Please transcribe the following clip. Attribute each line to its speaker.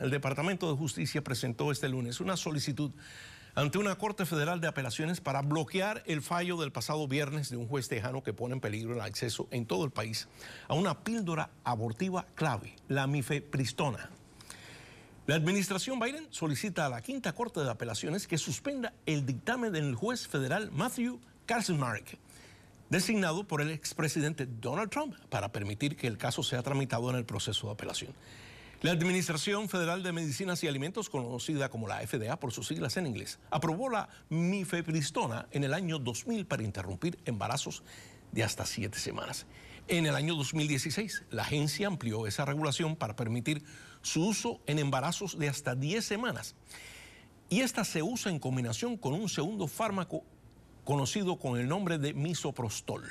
Speaker 1: el Departamento de Justicia presentó este lunes una solicitud ante una Corte Federal de Apelaciones para bloquear el fallo del pasado viernes de un juez tejano que pone en peligro el acceso en todo el país a una píldora abortiva clave, la mifepristona. La administración Biden solicita a la Quinta Corte de Apelaciones que suspenda el dictamen del juez federal Matthew Marick, designado por el expresidente Donald Trump, para permitir que el caso sea tramitado en el proceso de apelación. La Administración Federal de Medicinas y Alimentos, conocida como la FDA por sus siglas en inglés, aprobó la mifepristona en el año 2000 para interrumpir embarazos de hasta siete semanas. En el año 2016, la agencia amplió esa regulación para permitir su uso en embarazos de hasta 10 semanas. Y esta se usa en combinación con un segundo fármaco conocido con el nombre de misoprostol.